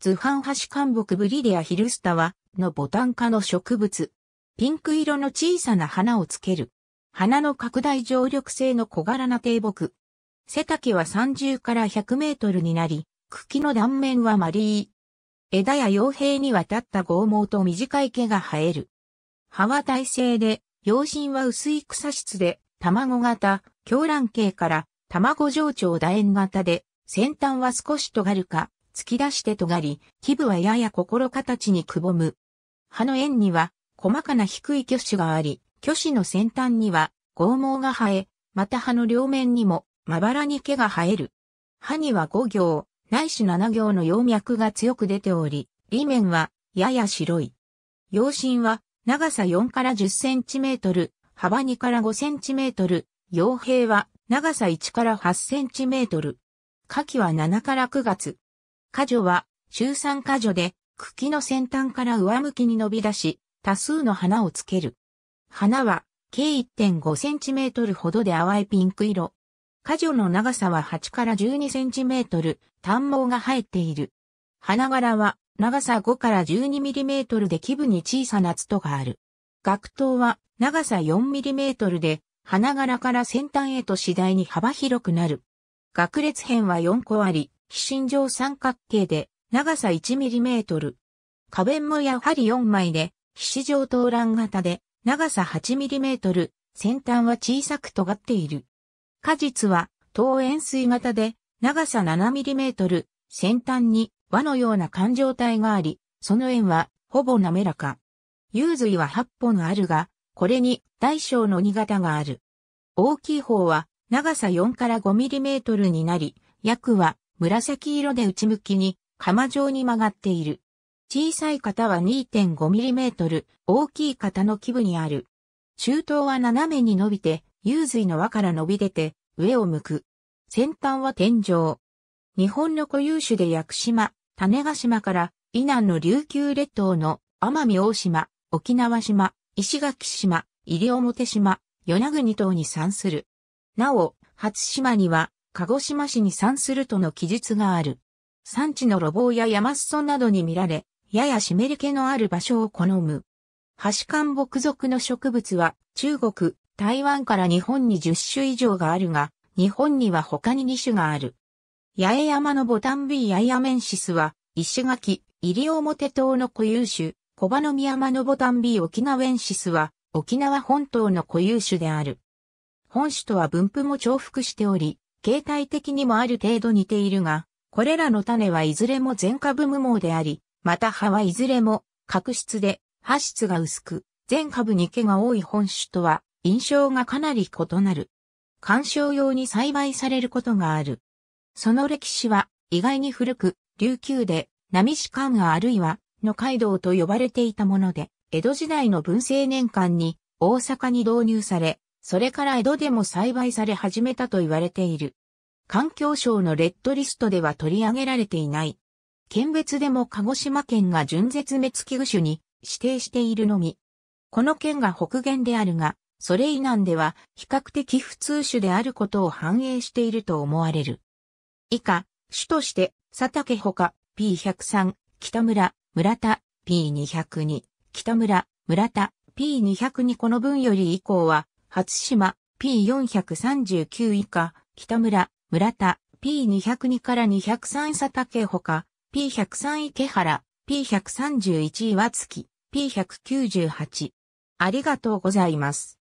図ハンハシカンボクブリディアヒルスタは、のボタン科の植物。ピンク色の小さな花をつける。花の拡大常緑性の小柄な低木。背丈は30から100メートルになり、茎の断面はマリー。枝や傭兵に渡った剛毛と短い毛が生える。葉は耐性で、葉芯は薄い草質で、卵型、狂乱形から、卵上長楕円型で、先端は少し尖るか、突き出して尖り、基部はやや心形にくぼむ。葉の円には細かな低い挙子があり、挙子の先端には剛毛が生え、また葉の両面にもまばらに毛が生える。葉には5行、ないし7行の葉脈が強く出ており、裏面はやや白い。葉身は長さ4から10センチメートル、幅2から5センチメートル、葉柄は長さ1から8センチメートル。下記は7から9月、果樹は、中産果樹で、茎の先端から上向きに伸び出し、多数の花をつける。花は、計1.5センチメートルほどで淡いピンク色。果樹の長さは8から12センチメートル、短毛が生えている。花柄は、長さ5から12ミリメートルで基部に小さなツトがある。学頭は、長さ4ミリメートルで、花柄から先端へと次第に幅広くなる。学列編は4個あり、心状三角形で、長さ 1mm。花弁もやはり4枚で、非脂状投卵型で、長さ 8mm、先端は小さく尖っている。果実は、頭円錐型で、長さ 7mm、先端に輪のような環状体があり、その円は、ほぼ滑らか。幽髄は8本あるが、これに大小の2型がある。大きい方は長さ4から5ミリメートルになり、約は紫色で内向きに釜状に曲がっている。小さい型は 2.5mm、大きい型の基部にある。中東は斜めに伸びて、幽髄の輪から伸び出て、上を向く。先端は天井。日本の固有種で屋久島、種ヶ島から、以南の琉球列島の奄美大島、沖縄島、石垣島、西表島、与那国島に産する。なお、初島には鹿児島市に産するとの記述がある。産地の路傍や山裾などに見られ、やや湿り気のある場所を好む。ハシカン木属の植物は中国、台湾から日本に10種以上があるが、日本には他に2種がある。八重山のボタンビーヤイアメンシスは、石垣、入り表島の固有種、小葉の宮山のボタンビー沖縄エンシスは、沖縄本島の固有種である。本種とは分布も重複しており、形態的にもある程度似ているが、これらの種はいずれも全株無毛であり、また葉はいずれも角質で、葉質が薄く、全株に毛が多い本種とは印象がかなり異なる。観賞用に栽培されることがある。その歴史は意外に古く、琉球で、波市官があるいは、の街道と呼ばれていたもので、江戸時代の文政年間に大阪に導入され、それから江戸でも栽培され始めたと言われている。環境省のレッドリストでは取り上げられていない。県別でも鹿児島県が準絶滅危惧種に指定しているのみ。この県が北限であるが、それ以南では比較的普通種であることを反映していると思われる。以下、種として、佐竹ほか P103、北村、村田、P202、北村、村田、P202 この分より以降は、初島 P439 以下、北村、村田、P202 から203佐竹ほか、P103 池原、P131 岩月、P198。ありがとうございます。